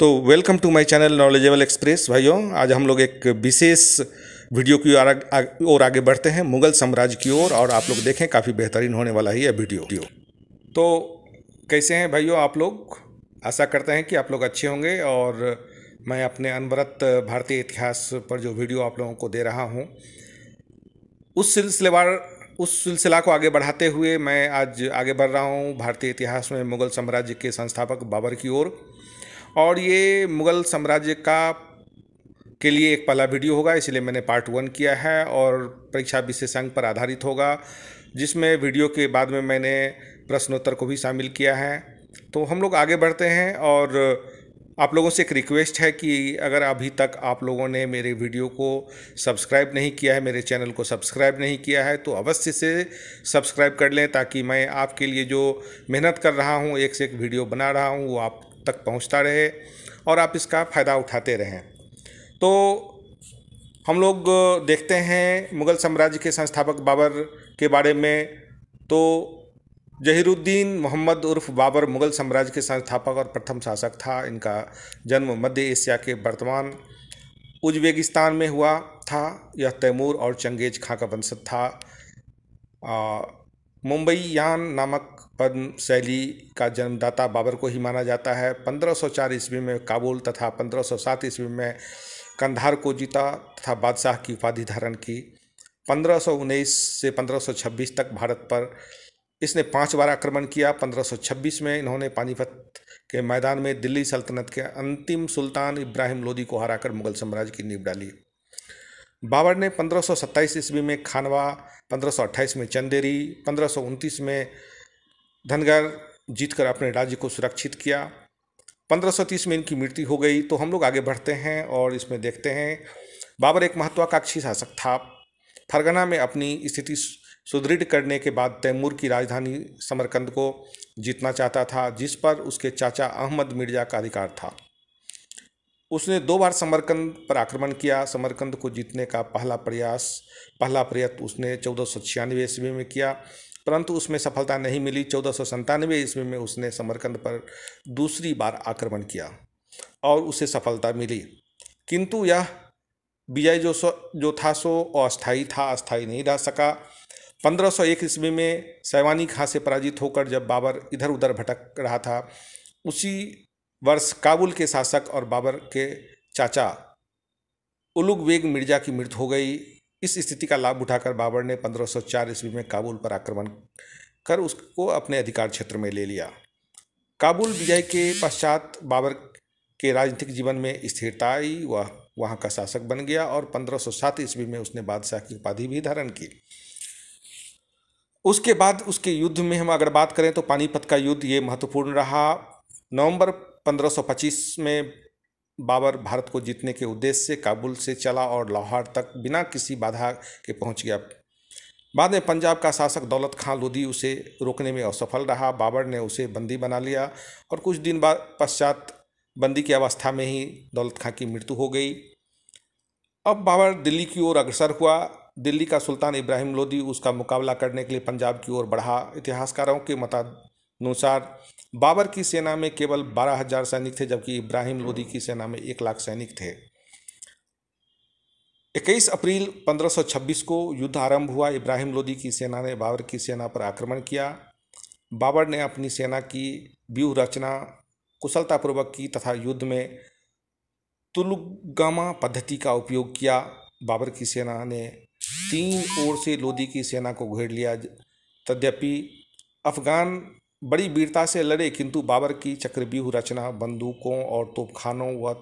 तो welcome to my channel Knowledgeable Express भाइयों आज हम लोग एक विशेष वीडियो की ओर आगे, आगे बढ़ते हैं मुगल साम्राज्य की ओर और, और आप लोग देखें काफ़ी बेहतरीन होने वाला है यह वीडियो तो कैसे हैं भाइयों आप लोग आशा करते हैं कि आप लोग अच्छे होंगे और मैं अपने अनवरत भारतीय इतिहास पर जो वीडियो आप लोगों को दे रहा हूँ उस सिलसिलेवार उस सिलसिला को आगे बढ़ाते हुए मैं आज आगे बढ़ रहा हूँ भारतीय इतिहास में मुगल साम्राज्य के संस्थापक बाबर की ओर और ये मुग़ल साम्राज्य का के लिए एक पहला वीडियो होगा इसलिए मैंने पार्ट वन किया है और परीक्षा विशेषांक पर आधारित होगा जिसमें वीडियो के बाद में मैंने प्रश्नोत्तर को भी शामिल किया है तो हम लोग आगे बढ़ते हैं और आप लोगों से एक रिक्वेस्ट है कि अगर अभी तक आप लोगों ने मेरे वीडियो को सब्सक्राइब नहीं किया है मेरे चैनल को सब्सक्राइब नहीं किया है तो अवश्य से सब्सक्राइब कर लें ताकि मैं आपके लिए जो मेहनत कर रहा हूँ एक से एक वीडियो बना रहा हूँ वो आप तक पहुंचता रहे और आप इसका फ़ायदा उठाते रहें तो हम लोग देखते हैं मुग़ल साम्राज्य के संस्थापक बाबर के बारे में तो जहीरुद्दीन मोहम्मद उर्फ बाबर मुग़ल साम्राज्य के संस्थापक और प्रथम शासक था इनका जन्म मध्य एशिया के वर्तमान उज्बेगिस्तान में हुआ था यह तैमूर और चंगेज खां का वंशज था मुंबईयान नामक पद्म शैली का जन्मदाता बाबर को ही माना जाता है 1504 ईस्वी में काबुल तथा 1507 ईस्वी में कंधार को जीता तथा बादशाह की उपाधि धारण की 1519 से 1526 तक भारत पर इसने पांच बार आक्रमण किया 1526 में इन्होंने पानीपत के मैदान में दिल्ली सल्तनत के अंतिम सुल्तान इब्राहिम लोदी को हराकर मुगल साम्राज्य की नींव डाली बाबर ने 1527 ईस्वी में खानवा 1528 में चंदेरी 1529 में धनगर जीतकर अपने राज्य को सुरक्षित किया 1530 में इनकी मृत्यु हो गई तो हम लोग आगे बढ़ते हैं और इसमें देखते हैं बाबर एक महत्वाकांक्षी शासक था फरगना में अपनी स्थिति सुदृढ़ करने के बाद तैमूर की राजधानी समरकंद को जीतना चाहता था जिस पर उसके चाचा अहमद मिर्जा का अधिकार था उसने दो बार समरकंद पर आक्रमण किया समरकंद को जीतने का पहला प्रयास पहला प्रयत्न उसने चौदह सौ छियानवे ईस्वी में किया परंतु उसमें सफलता नहीं मिली चौदह सौ संतानवे ईस्वी में उसने समरकंद पर दूसरी बार आक्रमण किया और उसे सफलता मिली किंतु यह विजय जो सो जो था सो अस्थायी था अस्थायी नहीं रह सका 1501 ईस्वी में सैवानी खां से पराजित होकर जब बाबर इधर उधर भटक रहा था उसी वर्ष काबुल के शासक और बाबर के चाचा उलुग बेग मिर्जा की मृत्यु हो गई इस स्थिति का लाभ उठाकर बाबर ने 1504 ईस्वी में काबुल पर आक्रमण कर उसको अपने अधिकार क्षेत्र में ले लिया काबुल विजय के पश्चात बाबर के राजनीतिक जीवन में स्थिरता आई वह वहाँ का शासक बन गया और 1507 ईस्वी में उसने बादशाह की उपाधि भी धारण की उसके बाद उसके युद्ध में हम अगर बात करें तो पानीपत का युद्ध ये महत्वपूर्ण रहा नवंबर 1525 में बाबर भारत को जीतने के उद्देश्य से काबुल से चला और लाहौर तक बिना किसी बाधा के पहुंच गया बाद में पंजाब का शासक दौलत खां लोधी उसे रोकने में असफल रहा बाबर ने उसे बंदी बना लिया और कुछ दिन बाद पश्चात बंदी की अवस्था में ही दौलत खां की मृत्यु हो गई अब बाबर दिल्ली की ओर अग्रसर हुआ दिल्ली का सुल्तान इब्राहिम लोधी उसका मुकाबला करने के लिए पंजाब की ओर बढ़ा इतिहासकारों के मतानुसार बाबर की सेना में केवल बारह हजार सैनिक थे जबकि इब्राहिम लोदी की सेना में एक लाख सैनिक थे 21 अप्रैल 1526 को युद्ध आरंभ हुआ इब्राहिम लोदी की सेना ने बाबर की सेना पर आक्रमण किया बाबर ने अपनी सेना की व्यूह रचना कुशलतापूर्वक की तथा युद्ध में तुलगामा पद्धति का उपयोग किया बाबर की सेना ने तीन ओर से लोदी की सेना को घेर लिया तद्यपि अफगान बड़ी वीरता से लड़े किंतु बाबर की चक्रव्यूह रचना बंदूकों और तोपखानों व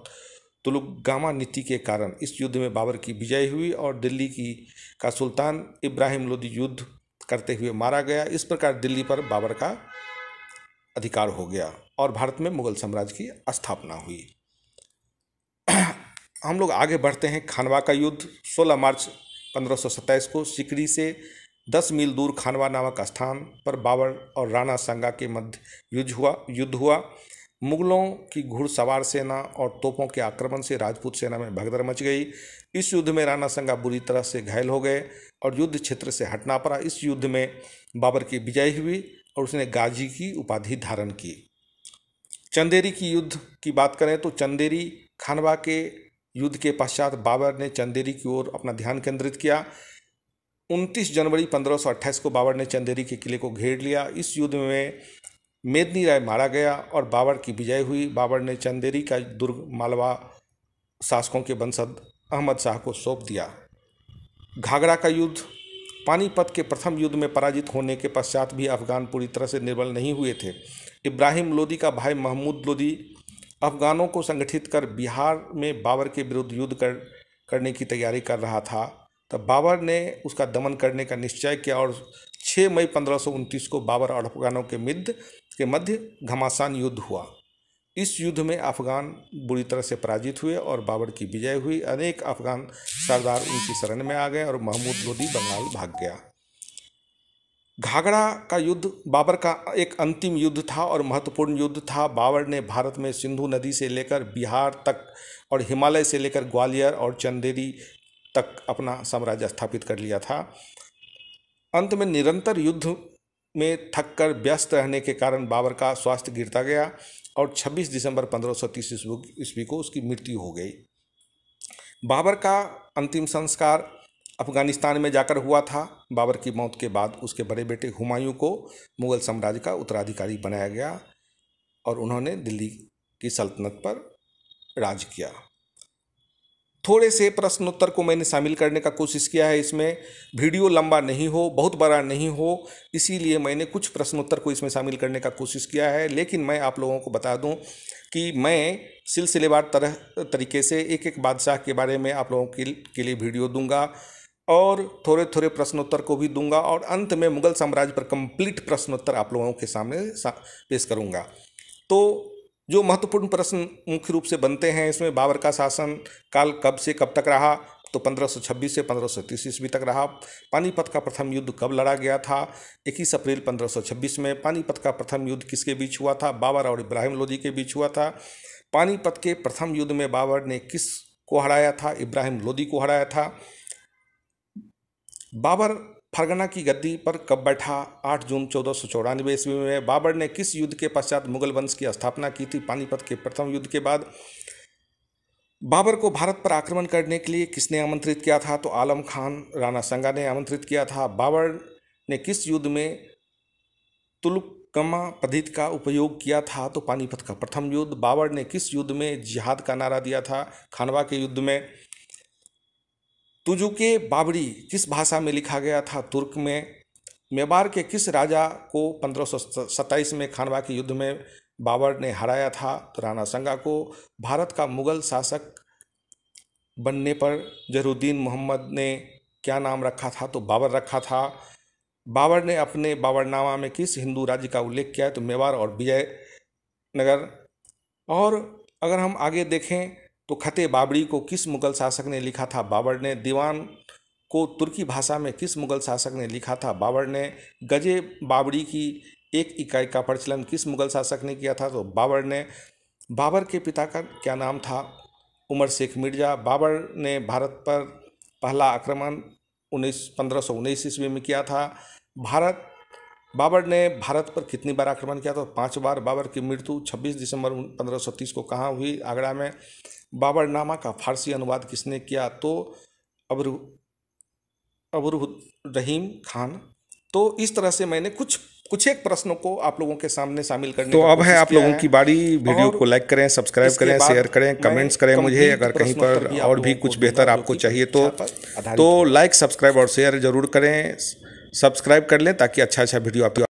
तुलुगामा नीति के कारण इस युद्ध में बाबर की विजय हुई और दिल्ली की का सुल्तान इब्राहिम लोदी युद्ध करते हुए मारा गया इस प्रकार दिल्ली पर बाबर का अधिकार हो गया और भारत में मुगल साम्राज्य की स्थापना हुई हम लोग आगे बढ़ते हैं खानवा का युद्ध 16 मार्च पंद्रह को सिकड़ी से दस मील दूर खानवा नामक स्थान पर बाबर और राणा संगा के मध्य युद्ध हुआ युद्ध हुआ मुगलों की घुड़सवार सेना और तोपों के आक्रमण से राजपूत सेना में भगदर मच गई इस युद्ध में राणा संगा बुरी तरह से घायल हो गए और युद्ध क्षेत्र से हटना पड़ा इस युद्ध में बाबर की विजय हुई और उसने गाजी की उपाधि धारण की चंदेरी की युद्ध की बात करें तो चंदेरी खानवा के युद्ध के पश्चात बाबर ने चंदेरी की ओर अपना ध्यान केंद्रित किया 29 जनवरी 1528 को बाबर ने चंदेरी के किले को घेर लिया इस युद्ध में मेदनी राय मारा गया और बाबर की विजय हुई बाबर ने चंदेरी का दुर्ग मालवा शासकों के वंशज अहमद शाह को सौंप दिया घाघरा का युद्ध पानीपत के प्रथम युद्ध में पराजित होने के पश्चात भी अफगान पूरी तरह से निर्बल नहीं हुए थे इब्राहिम लोदी का भाई महमूद लोदी अफगानों को संगठित कर बिहार में बाबर के विरुद्ध युद्ध कर करने की तैयारी कर रहा था तब बाबर ने उसका दमन करने का निश्चय किया और 6 मई पंद्रह को बाबर और अफगानों के मध्य के मध्य घमासान युद्ध हुआ इस युद्ध में अफगान बुरी तरह से पराजित हुए और बाबर की विजय हुई अनेक अफगान सरदार उनकी शरण में आ गए और महमूद लोदी बंगाल भाग गया घाघरा का युद्ध बाबर का एक अंतिम युद्ध था और महत्वपूर्ण युद्ध था बाबर ने भारत में सिंधु नदी से लेकर बिहार तक और हिमालय से लेकर ग्वालियर और चंदेरी तक अपना साम्राज्य स्थापित कर लिया था अंत में निरंतर युद्ध में थक कर व्यस्त रहने के कारण बाबर का स्वास्थ्य गिरता गया और 26 दिसंबर 1530 ईस्वी को उसकी मृत्यु हो गई बाबर का अंतिम संस्कार अफगानिस्तान में जाकर हुआ था बाबर की मौत के बाद उसके बड़े बेटे हुमायूं को मुगल साम्राज्य का उत्तराधिकारी बनाया गया और उन्होंने दिल्ली की सल्तनत पर राज किया थोड़े से प्रश्नोत्तर को मैंने शामिल करने का कोशिश किया है इसमें वीडियो लंबा नहीं हो बहुत बड़ा नहीं हो इसीलिए मैंने कुछ प्रश्नोत्तर को इसमें शामिल करने का कोशिश किया है लेकिन मैं आप लोगों को बता दूं कि मैं सिलसिलेवार तरह तरीके से एक एक बादशाह के बारे में आप लोगों के, के लिए वीडियो दूँगा और थोड़े थोड़े प्रश्नोत्तर को भी दूंगा और अंत में मुगल साम्राज्य पर कंप्लीट प्रश्नोत्तर आप लोगों के सामने पेश करूंगा तो जो महत्वपूर्ण प्रश्न मुख्य रूप से बनते हैं इसमें बाबर का शासन काल कब से कब तक रहा तो 1526 से 1530 ईस्वी तक रहा पानीपत का प्रथम युद्ध कब लड़ा गया था 21 अप्रैल 1526 में पानीपत का प्रथम युद्ध किसके बीच हुआ था बाबर और इब्राहिम लोदी के बीच हुआ था पानीपत के प्रथम युद्ध में बाबर ने किस को हराया था इब्राहिम लोदी को हराया था बाबर फरगना की गद्दी पर कब बैठा 8 जून चौदह सौ चौरानवे ईस्वी में बाबर ने किस युद्ध के पश्चात मुगल वंश की स्थापना की थी पानीपत के प्रथम युद्ध के बाद बाबर को भारत पर आक्रमण करने के लिए किसने आमंत्रित किया था तो आलम खान राणा संगा ने आमंत्रित किया था बाबर ने किस युद्ध में तुलकमा पदित का उपयोग किया था तो पानीपत का प्रथम युद्ध बाबर ने किस युद्ध में जिहाद का नारा दिया था खानवा के युद्ध में तुजु के बाबरी किस भाषा में लिखा गया था तुर्क में मेवाड़ के किस राजा को पंद्रह में खानवा के युद्ध में बाबर ने हराया था तो राणा संगा को भारत का मुगल शासक बनने पर जहरुद्दीन मोहम्मद ने क्या नाम रखा था तो बाबर रखा था बाबर ने अपने बाबरनामा में किस हिंदू राज्य का उल्लेख किया है तो मेवाड़ और विजयनगर और अगर हम आगे देखें तो खते बाबड़ी को किस मुग़ल शासक ने लिखा था बाबर ने दीवान को तुर्की भाषा में किस मुग़ल शासक ने लिखा था बाबर ने गजे बाबरी की एक इकाई का प्रचलन किस मुग़ल शासक ने किया था तो बाबर ने बाबर के पिता का क्या नाम था उमर शेख मिर्जा बाबर ने भारत पर पहला आक्रमण उन्नीस पंद्रह सौ उन्नीस ईस्वी में किया था भारत बाबर ने भारत पर कितनी बार आक्रमण किया था पांच बार बाबर की मृत्यु 26 दिसंबर 1530 को कहाँ हुई आगरा में बाबर नामा का फारसी अनुवाद किसने किया तो अबरू अबरू रहीम खान तो इस तरह से मैंने कुछ कुछ एक प्रश्नों को आप लोगों के सामने शामिल करने तो अब है आप लोगों की बारी वीडियो को लाइक करें सब्सक्राइब करें शेयर करें कमेंट्स करें मुझे अगर कहीं पर और भी कुछ बेहतर आपको चाहिए तो तो लाइक सब्सक्राइब और शेयर जरूर करें सब्सक्राइब कर लें ताकि अच्छा अच्छा वीडियो आप